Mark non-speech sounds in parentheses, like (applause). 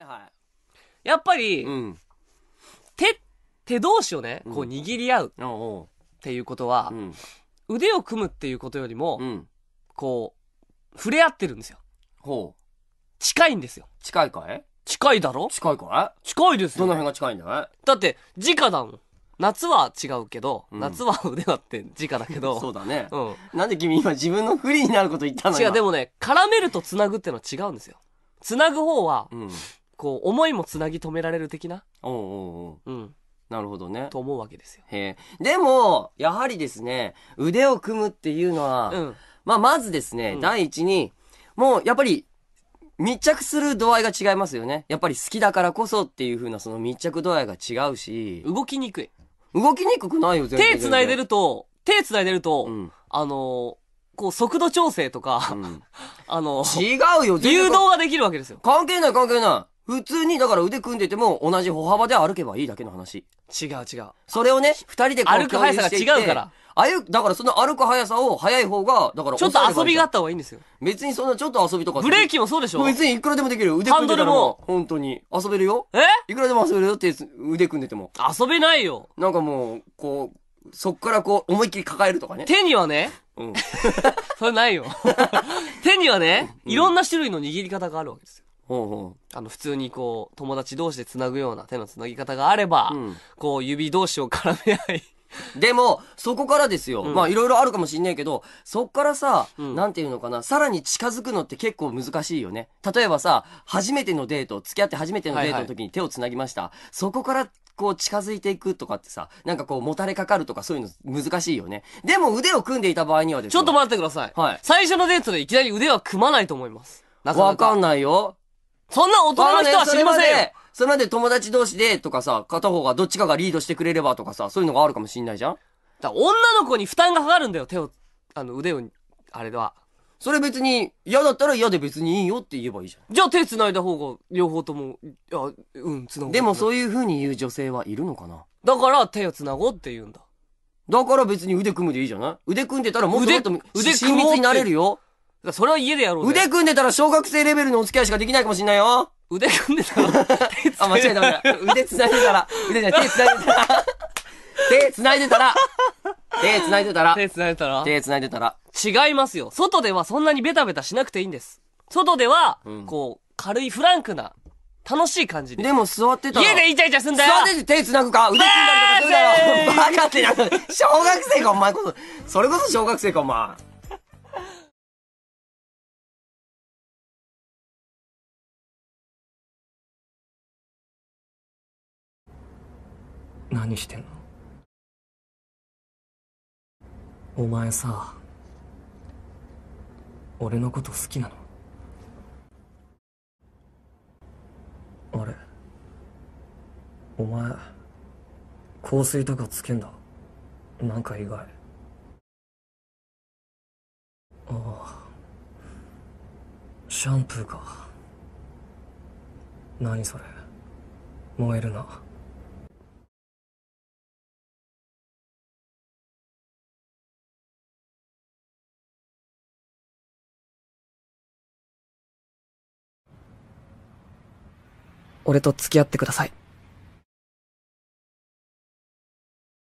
はい。やっぱり、うん、手、手同士をね、こう握り合うっていうことは、うん、腕を組むっていうことよりも、うん、こう、触れ合ってるんですよ。ほう。近いんですよ。近いかい近いだろ近いかい近いですよ。どの辺が近いんだいだって、直だもん。夏は違うけど、うん、夏は腕はって直だけど。(laughs) そうだね。うん。なんで君今自分の不利になること言ったの違う、でもね、絡めると繋ぐってのは違うんですよ。繋ぐ方は、うん、こう、思いもつなぎ止められる的な。おうんうんう。うん。なるほどね。と思うわけですよ。へえ。でも、やはりですね、腕を組むっていうのは、うん、まあ、まずですね、うん、第一に、もう、やっぱり、密着する度合いが違いますよね。やっぱり好きだからこそっていうふうなその密着度合いが違うし。動きにくい。動きにくくないよ、全然。手繋いでると、手繋いでると、うん、あのーこう、速度調整とか、うん、(laughs) あの、違うよ、誘導ができるわけですよ。関係ない、関係ない。普通に、だから腕組んでても同じ歩幅で歩けばいいだけの話。違う違う。それをね、二人でこう歩く速さが違うから。あう、だからその歩く速さを速い方が、だからちょっと遊びがあった方がいいんですよ。別にそんなちょっと遊びとか。ブレーキもそうでしょ別にいくらでもできる。腕組んでたらも本当に。遊べるよ。えいくらでも遊べるよって腕組んでても。遊べないよ。なんかもう、こう、そっからこう、思いっきり抱えるとかね。手にはね、うん。(laughs) それないよ。(laughs) 手にはね、いろんな種類の握り方があるわけですよ。うんうん。あの、普通にこう、友達同士で繋ぐような手の繋ぎ方があれば、うん、こう、指同士を絡め合い。でも、そこからですよ。うん、まあ、いろいろあるかもしんないけど、そっからさ、うん、なんていうのかな、さらに近づくのって結構難しいよね。例えばさ、初めてのデート、付き合って初めてのデートの時に手を繋ぎました。はいはい、そこからこう近づいていくとかってさ、なんかこうもたれかかるとかそういうの難しいよね。でも腕を組んでいた場合にはですね。ちょっと待ってください。はい。最初のデートでいきなり腕は組まないと思います。なかか。わかんないよ。そんな大人の人は知りませんよ、それまで友達同士でとかさ、片方がどっちかがリードしてくれればとかさ、そういうのがあるかもしんないじゃんだ女の子に負担がかかるんだよ、手を、あの、腕を、あれは。それ別に、嫌だったら嫌で別にいいよって言えばいいじゃん。じゃあ手繋いだ方が、両方とも、あ、うん、繋ごでもそういう風に言う女性はいるのかなだから手を繋ごうって言うんだ。だから別に腕組むでいいじゃない腕組んでたらもっともっと、腕組密になれるよ。それは家でやろうぜ。腕組んでたら小学生レベルのお付き合いしかできないかもしんないよ。腕組んでたら (laughs) あ、つなた、いでたら、腕じゃない、手いでたら、手つないでたら、手つないでたら、手ついでたら、手いでたら。違いますよ。外ではそんなにベタベタしなくていいんです。外では、うん、こう、軽いフランクな、楽しい感じで。でも座ってた家でイチャイチャすんだよ座ってて手繋ぐか腕つんだりとかするだろバカってな、小学生かお前こそ、それこそ小学生かお前。何してんのお前さ俺のこと好きなのあれお前香水とかつけんだなんか意外ああシャンプーか何それ燃えるな俺と付き合ってください。